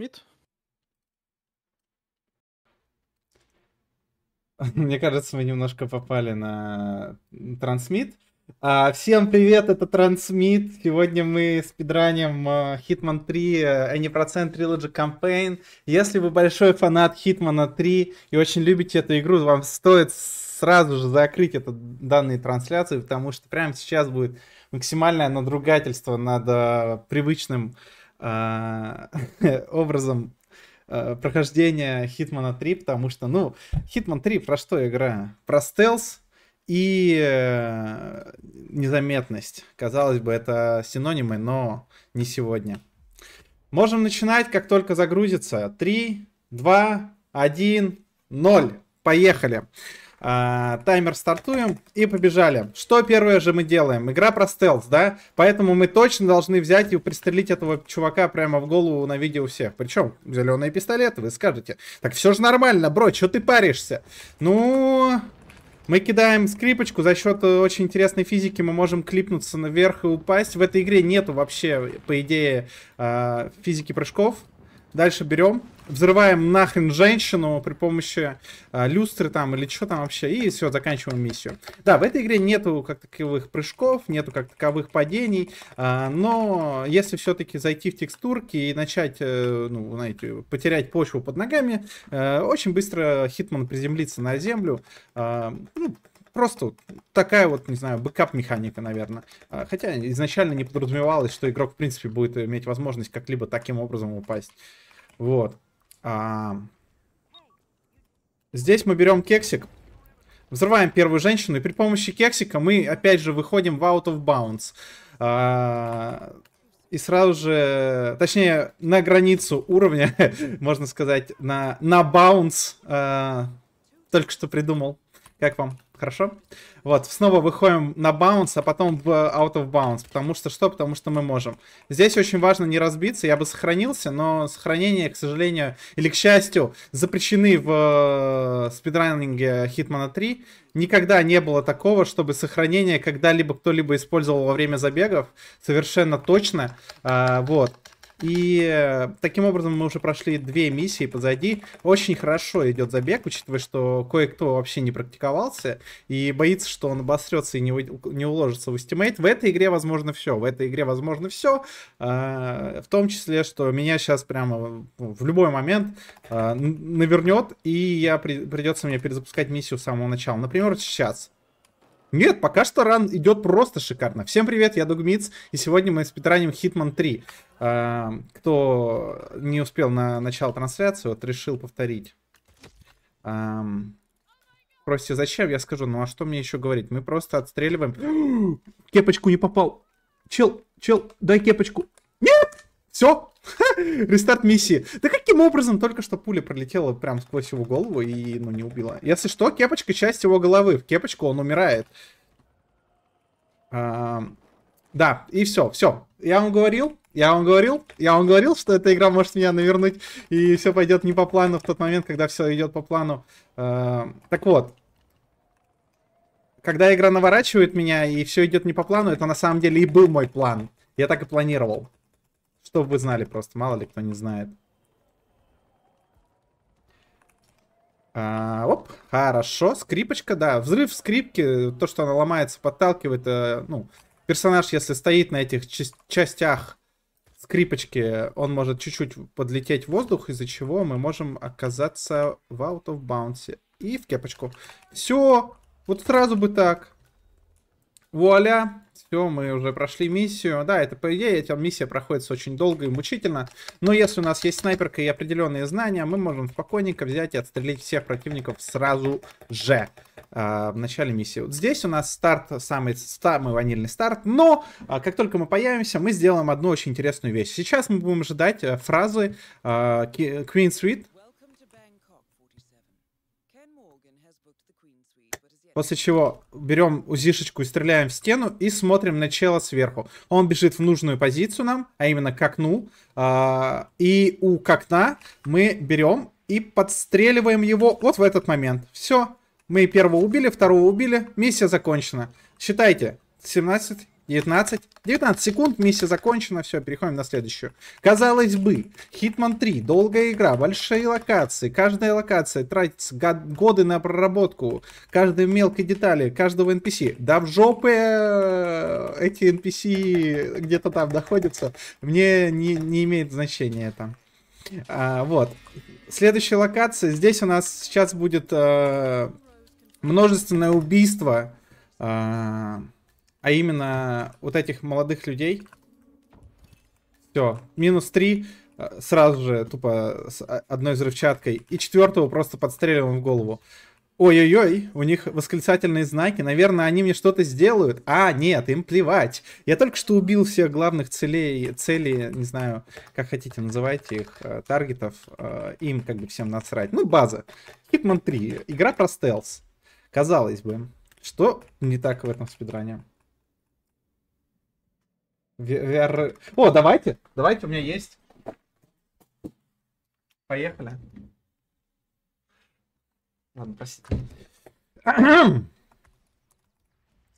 Мид? Мне кажется, мы немножко попали на трансмит. А, всем привет, это Трансмит. Сегодня мы спидраним а, Hitman 3 э, Any% Trilogy Campaign. Если вы большой фанат Hitman 3 и очень любите эту игру, вам стоит сразу же закрыть это, данные трансляции, потому что прямо сейчас будет максимальное надругательство над э, привычным а, образом а, прохождения Hitman 3, потому что, ну, Hitman 3 про что игра? Про стелс и э, незаметность. Казалось бы, это синонимы, но не сегодня. Можем начинать, как только загрузится. 3, 2, 1, 0. Поехали. А, таймер стартуем и побежали. Что первое же мы делаем? Игра про стелс, да? Поэтому мы точно должны взять и пристрелить этого чувака прямо в голову на видео всех. Причем зеленые пистолеты, вы скажете. Так все же нормально, бро, что ты паришься? Ну... Мы кидаем скрипочку, за счет э, очень интересной физики мы можем клипнуться наверх и упасть. В этой игре нету вообще, по идее, а, физики прыжков. Дальше берем, взрываем нахрен женщину при помощи э, люстры там или что там вообще, и все, заканчиваем миссию. Да, в этой игре нету как таковых прыжков, нету как таковых падений, э, но если все-таки зайти в текстурки и начать, э, ну, знаете, потерять почву под ногами, э, очень быстро Хитман приземлится на землю, э, ну, просто такая вот, не знаю, бэкап-механика, наверное. Хотя изначально не подразумевалось, что игрок, в принципе, будет иметь возможность как-либо таким образом упасть. Вот. А... Здесь мы берем кексик, взрываем первую женщину, и при помощи кексика мы опять же выходим в out of bounds. А... И сразу же, точнее, на границу уровня, можно сказать, на, на баунс. А... Только что придумал. Как вам? Хорошо? Вот, снова выходим на баунс, а потом в out of bounds. Потому что что? Потому что мы можем. Здесь очень важно не разбиться. Я бы сохранился, но сохранения, к сожалению, или к счастью, запрещены в э, спидранинге Хитмана 3. Никогда не было такого, чтобы сохранение когда-либо кто-либо использовал во время забегов. Совершенно точно. А, вот. И э, таким образом мы уже прошли две миссии позади. Очень хорошо идет забег, учитывая, что кое-кто вообще не практиковался и боится, что он обосрется и не, у... не уложится в эстимейт. В этой игре возможно все. В этой игре возможно все. А, в том числе, что меня сейчас прямо ну, в любой момент а, навернет, и я при... придется мне перезапускать миссию с самого начала. Например, сейчас. Нет, пока что ран идет просто шикарно. Всем привет, я Дугмиц, и сегодня мы с спидраним Hitman 3. Кто не успел на начало трансляции, вот решил повторить. А, Просите, зачем? Я скажу, ну а что мне еще говорить? Мы просто отстреливаем. кепочку не попал. Чел, чел, дай кепочку. Нет! Все, Рестарт миссии. Да каким образом только что пуля пролетела прям сквозь его голову и, ну, не убила? Если что, кепочка часть его головы. В кепочку он умирает. да, и все, все. Я вам говорил, я вам говорил, я вам говорил, что эта игра может меня навернуть, и все пойдет не по плану в тот момент, когда все идет по плану. так вот, когда игра наворачивает меня, и все идет не по плану, это на самом деле и был мой план. Я так и планировал. Чтобы вы знали просто, мало ли кто не знает. А, оп, хорошо, скрипочка, да, взрыв скрипки, то, что она ломается, подталкивает, э, ну, персонаж, если стоит на этих частях скрипочки, он может чуть-чуть подлететь в воздух, из-за чего мы можем оказаться в out of bounce и в кепочку. Все, вот сразу бы так. Вуаля, все, мы уже прошли миссию. Да, это по идее, эта миссия проходится очень долго и мучительно. Но если у нас есть снайперка и определенные знания, мы можем спокойненько взять и отстрелить всех противников сразу же а, в начале миссии. Вот здесь у нас старт, самый, самый ванильный старт, но а, как только мы появимся, мы сделаем одну очень интересную вещь. Сейчас мы будем ждать э, фразы э, Queen Suite, После чего берем УЗИшечку и стреляем в стену и смотрим на чела сверху. Он бежит в нужную позицию нам, а именно к окну. А, и у окна мы берем и подстреливаем его вот в этот момент. Все, мы первого убили, второго убили, миссия закончена. Считайте, 17, 19. 19 секунд, миссия закончена, все, переходим на следующую. Казалось бы, Hitman 3, долгая игра, большие локации, каждая локация тратит годы на проработку, каждой мелкой детали, каждого NPC. Да в жопы э, эти NPC где-то там находятся, мне не, не имеет значения это. А, вот. Следующая локация, здесь у нас сейчас будет а, множественное убийство. А, а именно вот этих молодых людей. Все, минус 3 э, сразу же тупо с а, одной взрывчаткой. И четвертого просто подстреливаем в голову. Ой-ой-ой, у них восклицательные знаки. Наверное, они мне что-то сделают. А, нет, им плевать. Я только что убил всех главных целей, цели, не знаю, как хотите, называйте их, э, таргетов. Э, им как бы всем насрать. Ну, база. Hitman 3. Игра про стелс. Казалось бы. Что не так в этом спидране? VR... О, давайте. Давайте, у меня есть. Поехали. Ладно, простите.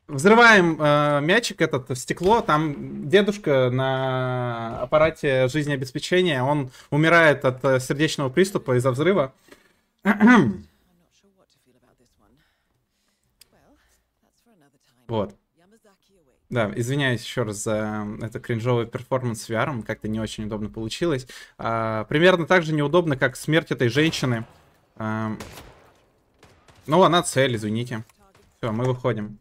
Взрываем э, мячик этот в стекло. Там дедушка на аппарате жизнеобеспечения. Он умирает от э, сердечного приступа из-за взрыва. вот. Да, извиняюсь еще раз за это кринжовый перформанс с VR, как-то не очень удобно получилось. А, примерно так же неудобно, как смерть этой женщины. А, ну, она цель, извините. Все, мы выходим.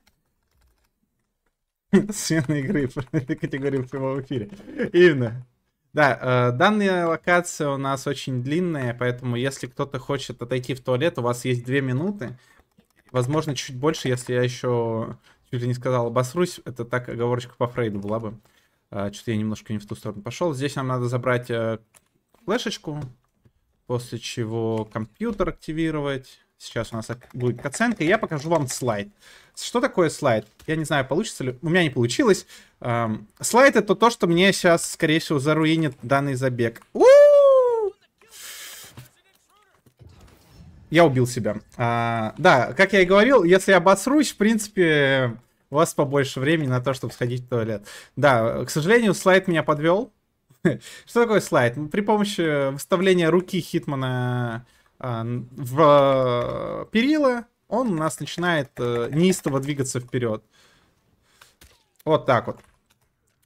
Смена игры категории в прямом эфире. Именно. Да, э, данная локация у нас очень длинная, поэтому если кто-то хочет отойти в туалет, у вас есть две минуты. Возможно, чуть больше, если я еще чуть ли не сказал обосрусь, это так оговорочка по Фрейду была бы. А, Что-то я немножко не в ту сторону пошел. Здесь нам надо забрать э, флешечку, после чего компьютер активировать. Сейчас у нас будет оценка, и я покажу вам слайд. Что такое слайд? Я не знаю, получится ли... У меня не получилось. Эм, слайд — это то, что мне сейчас, скорее всего, заруинит данный забег. У! Я убил себя. А, да, как я и говорил, если я обосрусь, в принципе, у вас побольше времени на то, чтобы сходить в туалет. Да, к сожалению, слайд меня подвел. Что такое слайд? Ну, при помощи выставления руки Хитмана а, в а, перила он у нас начинает э, неистово двигаться вперед. Вот так вот.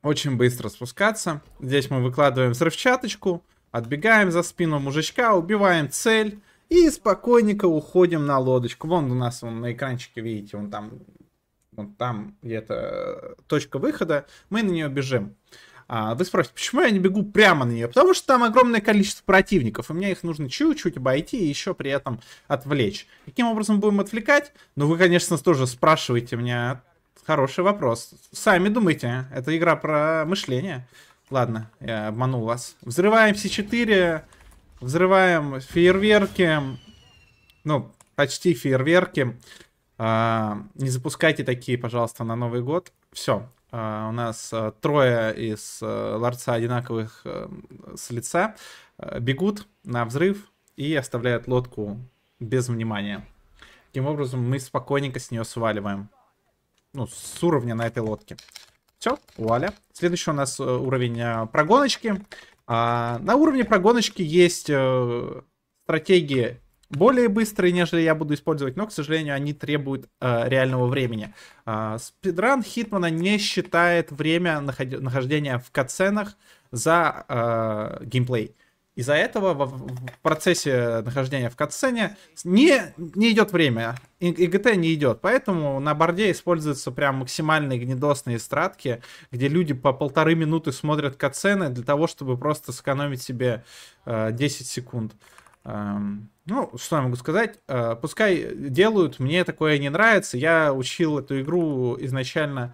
Очень быстро спускаться. Здесь мы выкладываем взрывчаточку, отбегаем за спину мужичка, убиваем цель. И спокойненько уходим на лодочку. Вон у нас он на экранчике, видите, вон там, вон там где-то э, точка выхода. Мы на нее бежим. А, вы спросите, почему я не бегу прямо на нее? Потому что там огромное количество противников, и мне их нужно чуть-чуть обойти и еще при этом отвлечь. Каким образом будем отвлекать? Ну, вы, конечно, тоже спрашиваете меня. Хороший вопрос. Сами думайте. Это игра про мышление. Ладно, я обманул вас. Взрываемся 4. Взрываем фейерверки. Ну, почти фейерверки. А, не запускайте такие, пожалуйста, на Новый год. Все. А, у нас а, трое из а, ларца одинаковых а, с лица а, бегут на взрыв и оставляют лодку без внимания. Таким образом, мы спокойненько с нее сваливаем. Ну, с уровня на этой лодке. Все, вуаля. Следующий у нас э, уровень э, прогоночки. А, на уровне прогоночки есть э, стратегии более быстрые, нежели я буду использовать, но, к сожалению, они требуют э, реального времени. Э, спидран Хитмана не считает время нахождения в катсценах за э, геймплей. Из-за этого в, процессе нахождения в катсцене не, не идет время. ИГТ не идет. Поэтому на борде используются прям максимальные гнедосные стратки, где люди по полторы минуты смотрят катсцены для того, чтобы просто сэкономить себе э, 10 секунд. Эм, ну, что я могу сказать? Э, пускай делают, мне такое не нравится. Я учил эту игру изначально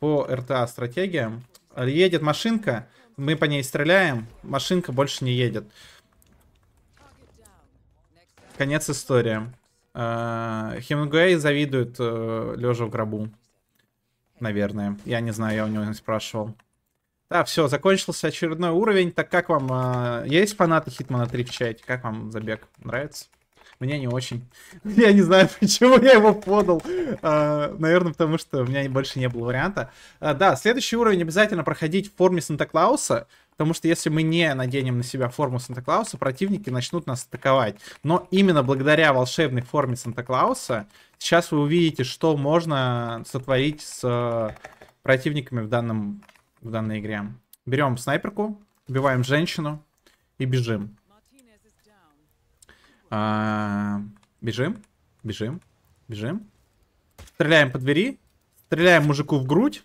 по РТА-стратегиям. Едет машинка, мы по ней стреляем, машинка больше не едет. Конец истории. Э, Хемингуэй завидует э, лежа в гробу. Наверное. Я не знаю, я у него не спрашивал. Да, все, закончился очередной уровень. Так как вам... Э, есть фанаты Хитмана 3 в чате? Как вам забег? Нравится? Мне не очень. Я не знаю, почему я его подал. А, наверное, потому что у меня больше не было варианта. А, да, следующий уровень обязательно проходить в форме Санта-Клауса. Потому что если мы не наденем на себя форму Санта-Клауса, противники начнут нас атаковать. Но именно благодаря волшебной форме Санта-Клауса сейчас вы увидите, что можно сотворить с э, противниками в, данном, в данной игре. Берем снайперку, убиваем женщину и бежим. А, бежим, бежим, бежим. Стреляем по двери. Стреляем мужику в грудь.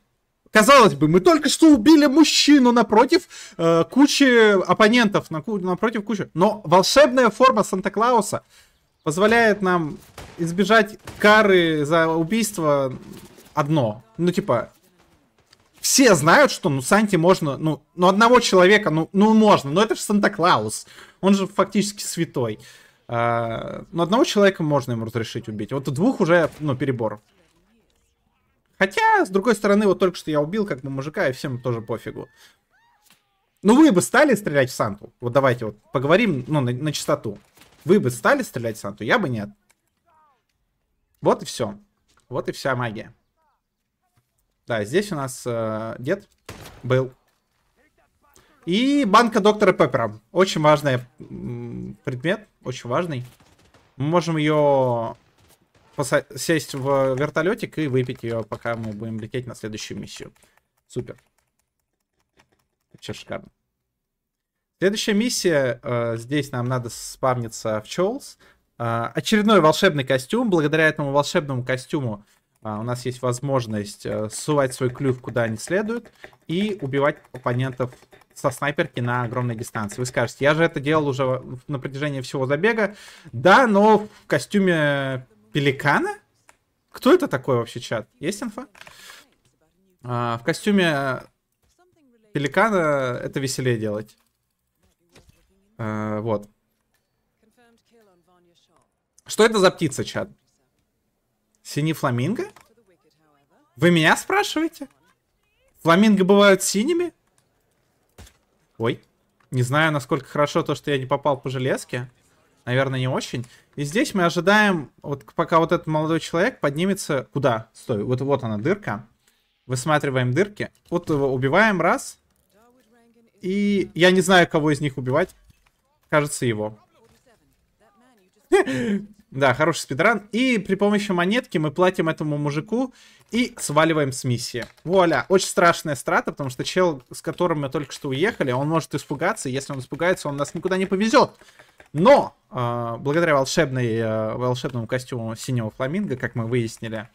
Казалось бы, мы только что убили мужчину напротив э, кучи оппонентов, на, напротив кучи. Но волшебная форма Санта-Клауса позволяет нам избежать кары за убийство одно. Ну, типа, все знают, что, ну, Санте можно, ну, ну одного человека, ну, ну, можно. Но это же Санта-Клаус. Он же фактически святой. А, ну, одного человека можно ему разрешить убить. Вот двух уже, ну, перебор. Хотя, с другой стороны, вот только что я убил как бы мужика, и всем тоже пофигу. Ну, вы бы стали стрелять в Санту? Вот давайте вот поговорим, ну, на, на чистоту. Вы бы стали стрелять в Санту? Я бы нет. Вот и все. Вот и вся магия. Да, здесь у нас э, дед был. И банка доктора Пеппера. Очень важный предмет, очень важный. Мы можем ее сесть в вертолетик и выпить ее, пока мы будем лететь на следующую миссию. Супер. Вообще шикарно. Следующая миссия. Э, здесь нам надо спавниться в Чолс. Э, очередной волшебный костюм. Благодаря этому волшебному костюму э, у нас есть возможность э, сувать свой клюв куда не следует и убивать оппонентов со снайперки на огромной дистанции. Вы скажете, я же это делал уже на протяжении всего забега. Да, но в костюме пеликана? Кто это такой вообще чат? Есть инфа? А, в костюме пеликана это веселее делать. А, вот. Что это за птица, чат? Синий фламинго? Вы меня спрашиваете? Фламинго бывают синими? Ой. Не знаю, насколько хорошо то, что я не попал по железке. Наверное, не очень. И здесь мы ожидаем, вот пока вот этот молодой человек поднимется... Куда? Стой, вот, вот она дырка. Высматриваем дырки. Вот его убиваем раз. И я не знаю, кого из них убивать. Кажется, его. Да, хороший спидран. И при помощи монетки мы платим этому мужику и сваливаем с миссии. Вуаля. Очень страшная страта, потому что чел, с которым мы только что уехали, он может испугаться. Если он испугается, он нас никуда не повезет. Но, э, благодаря волшебной, э, волшебному костюму синего фламинго, как мы выяснили,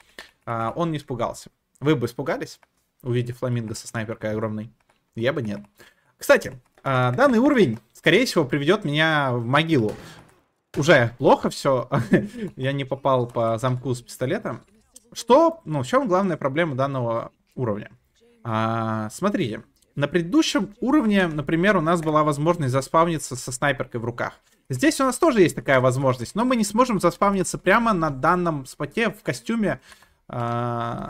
э, он не испугался. Вы бы испугались, увидев фламинго со снайперкой огромной? Я бы нет. Кстати, э, данный уровень, скорее всего, приведет меня в могилу уже плохо все. Я не попал по замку с пистолетом. Что, ну, в чем главная проблема данного уровня? А, смотрите, на предыдущем уровне, например, у нас была возможность заспавниться со снайперкой в руках. Здесь у нас тоже есть такая возможность, но мы не сможем заспавниться прямо на данном споте в костюме э,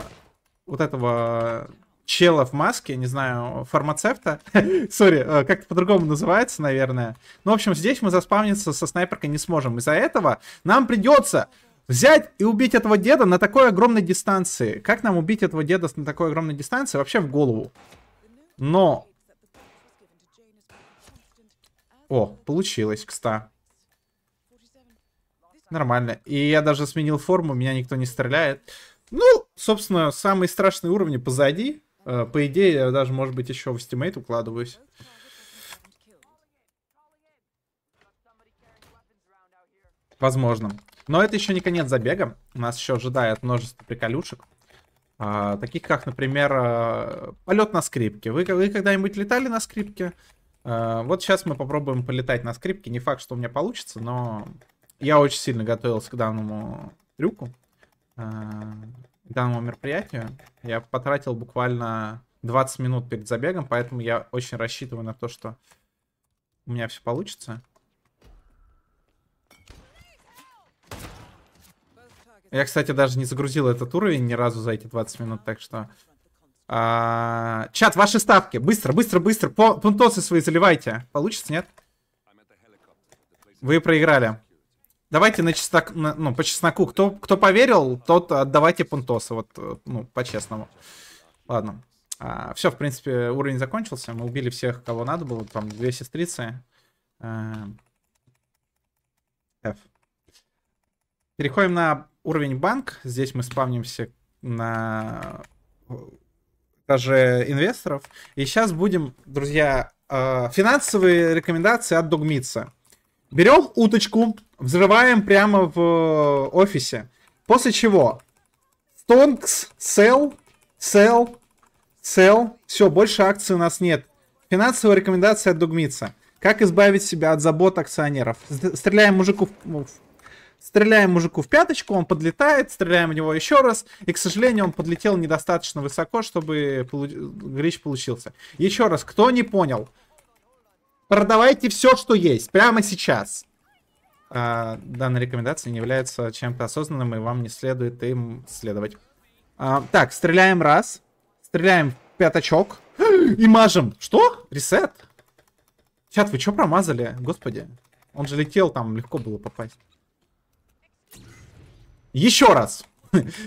вот этого чела в маске, не знаю, фармацевта. Сори, э, как-то по-другому называется, наверное. Ну, в общем, здесь мы заспавниться со снайперкой не сможем. Из-за этого нам придется взять и убить этого деда на такой огромной дистанции. Как нам убить этого деда на такой огромной дистанции? Вообще в голову. Но... О, получилось, кста. Нормально. И я даже сменил форму, меня никто не стреляет. Ну, собственно, самые страшные уровни позади. Э, по идее, я даже, может быть, еще в стимейт укладываюсь. Возможно. Но это еще не конец забега. Нас еще ожидает множество приколюшек. А, таких как, например, а, э, полет на скрипке. Вы, вы когда-нибудь летали на скрипке? А, вот сейчас мы попробуем полетать на скрипке. Не факт, что у меня получится, но я очень сильно готовился к данному трюку. А, данному мероприятию. Я потратил буквально 20 минут перед забегом, поэтому я очень рассчитываю на то, что у меня все получится. Я, кстати, даже не загрузил этот уровень ни разу за эти 20 минут, так что... А, чат, ваши ставки. Быстро, быстро, быстро. По, пунтосы свои заливайте. Получится, нет? Вы проиграли. Давайте на чеснок, на, ну, по чесноку. Кто, кто поверил, тот отдавайте пунтосы. Вот, ну, по-честному. Ладно. А, все, в принципе, уровень закончился. Мы убили всех, кого надо было. Там две сестрицы. А, F. Переходим на уровень банк. Здесь мы спавнимся на даже инвесторов. И сейчас будем, друзья, а, финансовые рекомендации от Догмитса. Берем уточку, Взрываем прямо в э, офисе. После чего Тонкс, сел, сел, сел. Все, больше акций у нас нет. Финансовая рекомендация от Дугмица. Как избавить себя от забот акционеров? Стреляем мужику ну, в... Стреляем мужику в пяточку, он подлетает, стреляем в него еще раз. И, к сожалению, он подлетел недостаточно высоко, чтобы полу... грич получился. Еще раз, кто не понял, продавайте все, что есть, прямо сейчас. А, данная рекомендация не является чем-то осознанным, и вам не следует им следовать. А, так, стреляем раз. Стреляем в пятачок. И мажем. Что? Ресет? Чат, вы что промазали? Господи. Он же летел, там легко было попасть. Еще раз.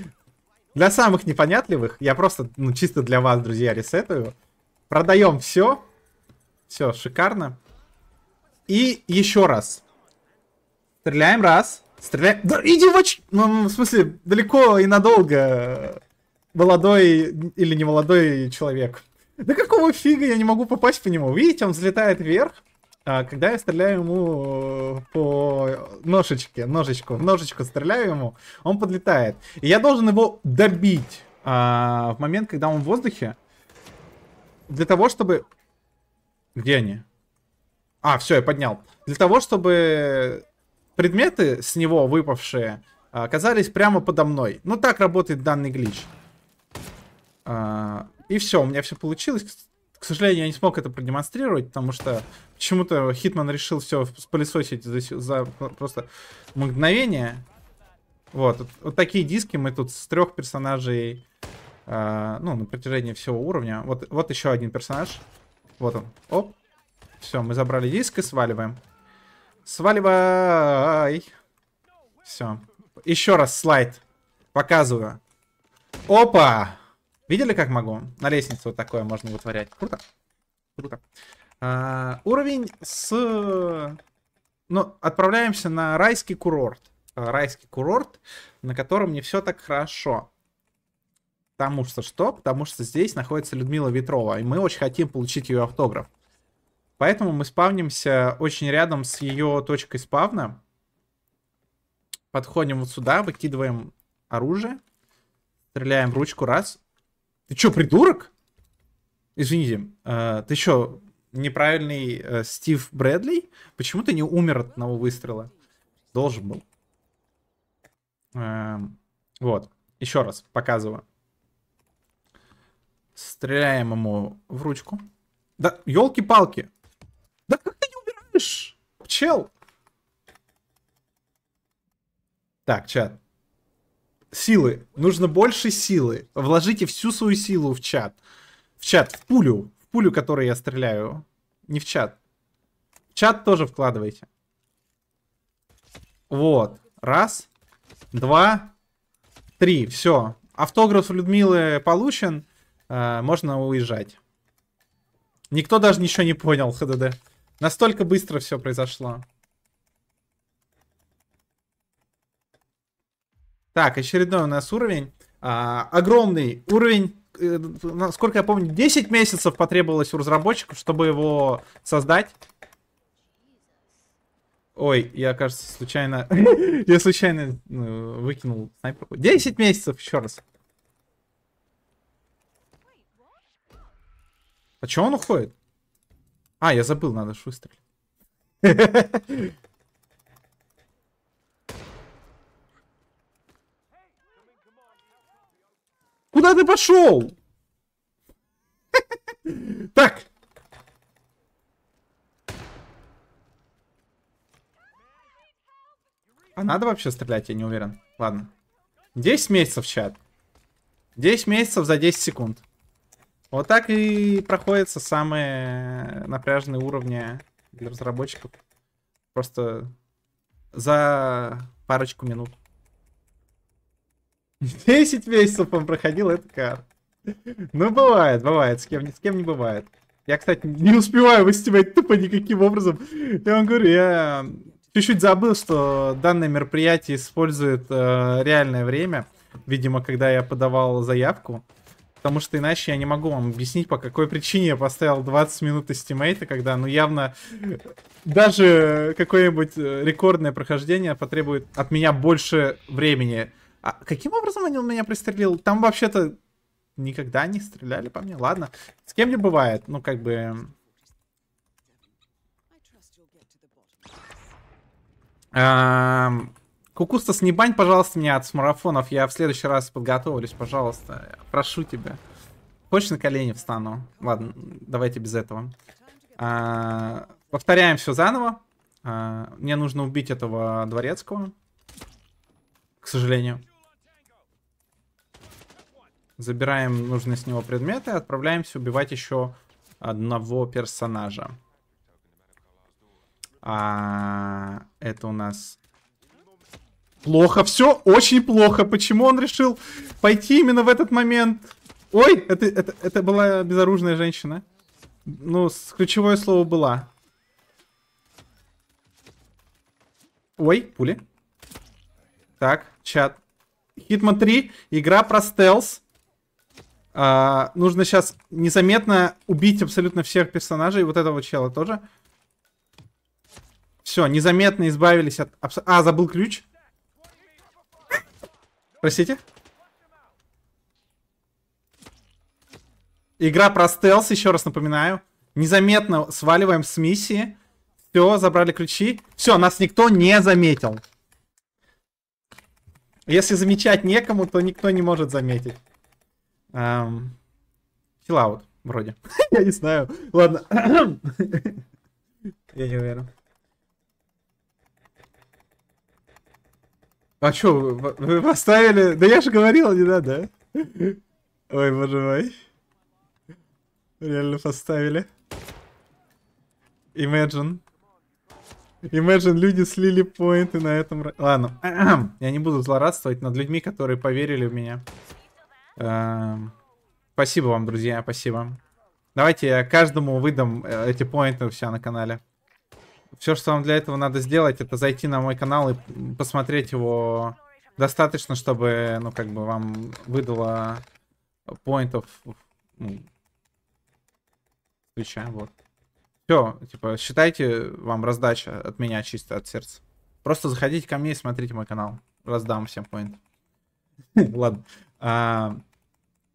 Для самых непонятливых, я просто, ну, чисто для вас, друзья, ресетую. Продаем все. Все, шикарно. И еще раз. Стреляем раз. Стреляем. Да, иди в оч... Ну, в смысле, далеко и надолго. Молодой или не молодой человек. Да какого фига я не могу попасть по нему? Видите, он взлетает вверх. А когда я стреляю ему э, по ножечке, ножечку, ножечку стреляю ему, он подлетает. И я должен его добить а, в момент, когда он в воздухе. Для того, чтобы... Где они? А, все, я поднял. Для того, чтобы предметы с него выпавшие а, оказались прямо подо мной. Ну, так работает данный глич. А, и все, у меня все получилось. К сожалению, я не смог это продемонстрировать, потому что почему-то Хитман решил все спылесосить за, за просто мгновение. Вот, вот, вот такие диски мы тут с трех персонажей, э, ну, на протяжении всего уровня. Вот, вот еще один персонаж. Вот он. Оп. Все, мы забрали диск и сваливаем. Сваливай. Все. Еще раз слайд. Показываю. Опа! Видели, как могу? На лестнице вот такое можно вытворять. Круто. Круто. А, уровень с... Ну, отправляемся на райский курорт. А, райский курорт, на котором не все так хорошо. Потому что что? Потому что здесь находится Людмила Ветрова, и мы очень хотим получить ее автограф. Поэтому мы спавнимся очень рядом с ее точкой спавна. Подходим вот сюда, выкидываем оружие. Стреляем в ручку раз. Ты чё, придурок? Извините, э, ты чё, неправильный э, Стив Брэдли? Почему ты не умер от одного выстрела? Должен был. Э, вот, еще раз показываю. Стреляем ему в ручку. Да, елки-палки. Да как ты не убираешь? Пчел. Так, чат. Силы. Нужно больше силы. Вложите всю свою силу в чат. В чат, в пулю. В пулю, которой я стреляю. Не в чат. В чат тоже вкладывайте. Вот. Раз. Два. Три. Все. Автограф Людмилы получен. Э, можно уезжать. Никто даже ничего не понял, ХДД. Настолько быстро все произошло. Так, очередной у нас уровень. А, огромный уровень. Э, Насколько я помню, 10 месяцев потребовалось у разработчиков, чтобы его создать. Ой, я, кажется, случайно... я случайно ну, выкинул снайперку. 10 месяцев, еще раз. А че он уходит? А, я забыл, надо ж выстрелить. Куда ты пошел? Так. А надо вообще стрелять, я не уверен. Ладно. 10 месяцев, чат. 10 месяцев за 10 секунд. Вот так и проходятся самые напряженные уровни для разработчиков. Просто за парочку минут. 10 месяцев он проходил этот карт. Ну, бывает, бывает, с кем, с кем не бывает. Я, кстати, не успеваю выстивать тупо никаким образом. Я вам говорю, я чуть-чуть забыл, что данное мероприятие использует э, реальное время. Видимо, когда я подавал заявку потому что иначе я не могу вам объяснить, по какой причине я поставил 20 минут эстимейта, когда, ну, явно э, даже какое-нибудь э, рекордное прохождение потребует от меня больше времени. А каким образом он меня пристрелил? Там вообще-то никогда не стреляли по мне. Ладно, с кем не бывает, ну, как бы... Эм... эм Кукустас, не бань, пожалуйста, меня от марафонов. Я в следующий раз подготовлюсь, пожалуйста. прошу тебя. Хочешь, на колени встану? Ладно, давайте без этого. А, повторяем все заново. А, мне нужно убить этого дворецкого. К сожалению. Забираем нужные с него предметы. Отправляемся убивать еще одного персонажа. А, это у нас Плохо, все очень плохо. Почему он решил пойти именно в этот момент? Ой, это, это, это была безоружная женщина. Ну, ключевое слово была. Ой, пули. Так, чат. Хитман 3, игра про стелс. А, нужно сейчас незаметно убить абсолютно всех персонажей. Вот этого чела тоже. Все, незаметно избавились от... А, забыл ключ. Простите? Игра про стелс, еще раз напоминаю. Незаметно сваливаем с миссии. Все, забрали ключи. Все, нас никто не заметил. Если замечать некому, то никто не может заметить. Эм... вроде. Я не знаю. Ладно. Я не уверен. А что, вы, поставили? Да я же говорил, не надо. Ой, боже мой. Реально поставили. Imagine. Imagine, люди слили поинты на этом... Ладно, я не буду злорадствовать над людьми, которые поверили в меня. Эм, спасибо вам, друзья, спасибо. Давайте я каждому выдам э, эти поинты у себя на канале. Все, что вам для этого надо сделать, это зайти на мой канал и посмотреть его достаточно, чтобы, ну, как бы вам выдало поинтов ну, Включаем, вот. Все, типа, считайте, вам раздача от меня чисто от сердца. Просто заходите ко мне и смотрите мой канал. Раздам всем поинт. Ладно. А,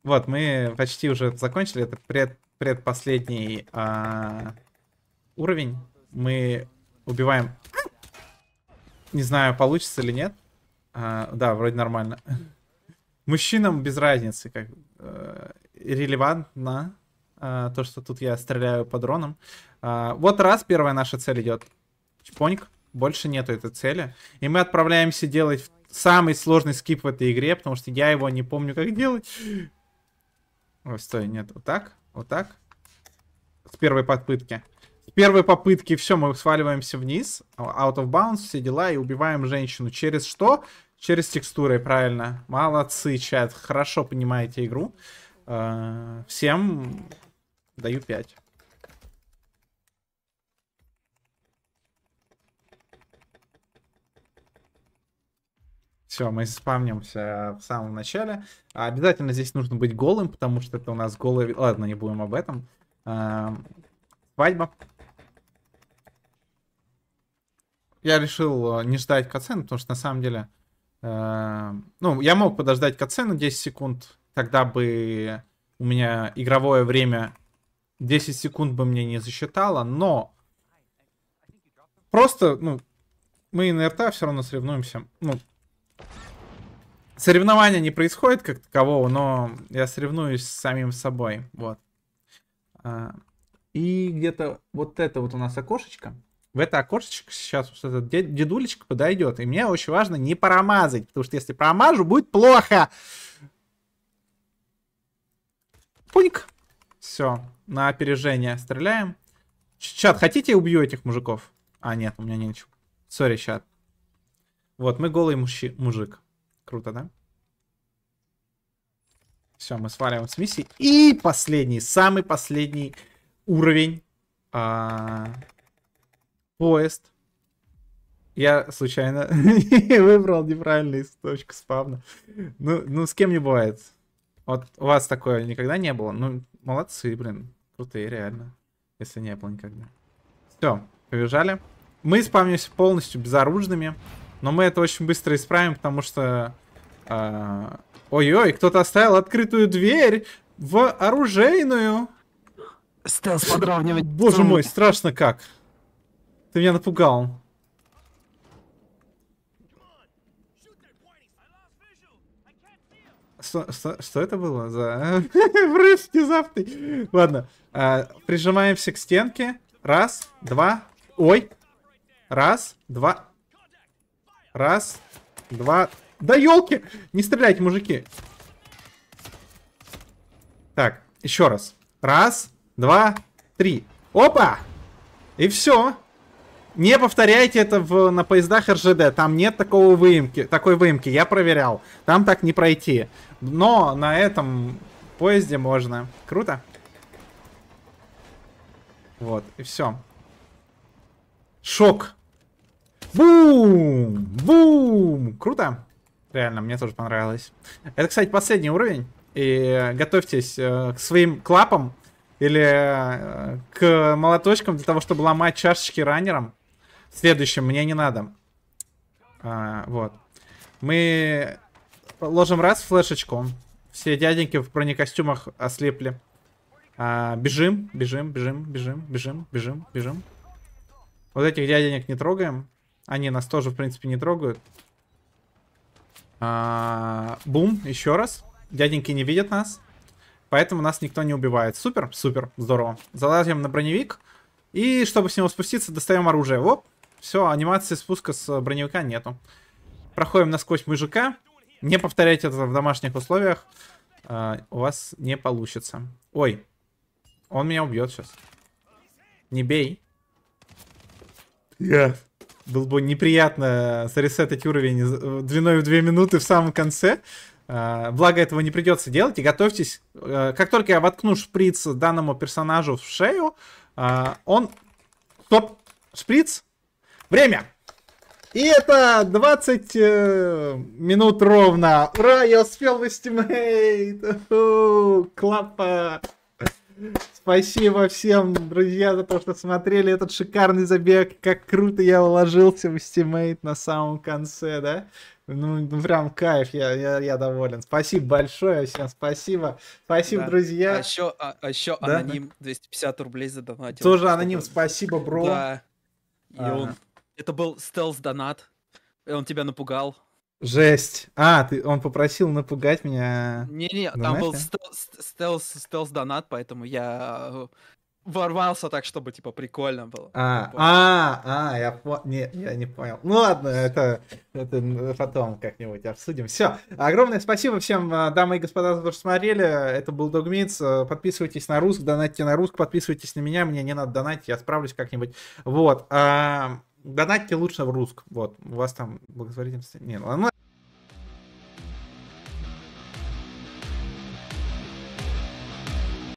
вот, мы почти уже закончили. Это пред, предпоследний а, уровень мы убиваем... Не знаю, получится или нет. А, да, вроде нормально. Мужчинам без разницы, как э, релевантно э, то, что тут я стреляю по дронам. Э, вот раз первая наша цель идет. Чпоньк. Больше нету этой цели. И мы отправляемся делать самый сложный скип в этой игре, потому что я его не помню, как делать. Ой, стой, нет, вот так, вот так. С первой попытки. С первой попытки все, мы сваливаемся вниз, out of bounds, все дела, и убиваем женщину. Через что? Через текстуры, правильно. Молодцы, чат, хорошо понимаете игру. Э, всем даю 5. Все, мы спавнимся в самом начале. Обязательно здесь нужно быть голым, потому что это у нас голый... Ладно, не будем об этом. Эм, свадьба. я решил э, не ждать катсцены, потому что на самом деле... Э, ну, я мог подождать катсцену 10 секунд, тогда бы у меня игровое время 10 секунд бы мне не засчитало, но просто, ну, мы на РТ все равно соревнуемся. Ну, соревнования не происходит как такового, но я соревнуюсь с самим собой, вот. А, и где-то вот это вот у нас окошечко в это окошечко сейчас вот этот дедулечка подойдет. И мне очень важно не промазать, потому что если промажу, будет плохо. Пуньк. Все, на опережение стреляем. Чат, хотите, убью этих мужиков? А, нет, у меня нечего Сори, чат. Вот, мы голый мужчи мужик. Круто, да? Все, мы сваливаем с миссии. И последний, самый последний уровень. А, поезд. Я случайно выбрал неправильный. точку спавна. Ну, ну, с кем не бывает. Вот у вас такое никогда не было. Ну, молодцы, блин. Крутые, реально. Если не было никогда. Все, побежали. Мы спавнимся полностью безоружными. Но мы это очень быстро исправим, потому что... А, ой-ой, э, кто-то оставил открытую дверь в оружейную. Стелс подравнивать. Боже мой, страшно как. Ты меня напугал. Что, что, что это было за врыв внезапный? Ладно, а, прижимаемся к стенке. Раз, два, ой. Раз, два. Раз, два. Да елки! Не стреляйте, мужики. Так, еще раз. Раз, два, три. Опа! И все. Не повторяйте это в, на поездах РЖД, там нет такого выемки, такой выемки, я проверял, там так не пройти. Но на этом поезде можно. Круто. Вот, и все. Шок. Бум! Бум! Круто. Реально, мне тоже понравилось. Это, кстати, последний уровень. И готовьтесь э, к своим клапам или э, к молоточкам для того, чтобы ломать чашечки раннером. Следующим мне не надо. А, вот. Мы ложим раз флешечку. Все дяденьки в бронекостюмах ослепли. А, бежим, бежим, бежим, бежим, бежим, бежим, бежим. Вот этих дяденек не трогаем. Они нас тоже, в принципе, не трогают. А, бум, еще раз. Дяденьки не видят нас. Поэтому нас никто не убивает. Супер, супер, здорово. Залазим на броневик. И чтобы с него спуститься, достаем оружие. Оп, все, анимации спуска с э, броневика нету. Проходим насквозь мужика. Не повторяйте это в домашних условиях. Uh, у вас не получится. Ой, он меня убьет сейчас. Не бей. Yeah. Было бы неприятно заресетить э, уровень э, длиной в 2 минуты в самом конце. Uh, благо этого не придется делать. И готовьтесь. Uh, как только я воткну шприц данному персонажу в шею, а, он... Стоп! Шприц! Время! И это 20 э, минут ровно. Ура, я успел в стимейт. Клапа. Спасибо всем, друзья, за то, что смотрели этот шикарный забег. Как круто я уложился в стимейт на самом конце, да? Ну, ну, прям кайф, я, я, я доволен. Спасибо большое всем, спасибо. Спасибо, да. друзья. А еще, а, а еще да? аноним 250 рублей задонатил. Тоже аноним, спасибо, бро. Да. И а. он это был стелс-донат. Он тебя напугал. Жесть. А, ты, он попросил напугать меня. Не-не, там был стелс, донат поэтому я э, ворвался так, чтобы типа прикольно было. А, а, а, я понял. Нет, я не понял. Ну ладно, это, это потом как-нибудь обсудим. Все. Огромное спасибо всем, э, дамы и господа, за то, что смотрели. Это был Догмиц. Э, подписывайтесь на русск, донатьте на русск. подписывайтесь на меня. Мне не надо донатить, я справлюсь как-нибудь. Вот. А... Донатьте лучше в Руск. Вот, у вас там благотворительность. Не, ну,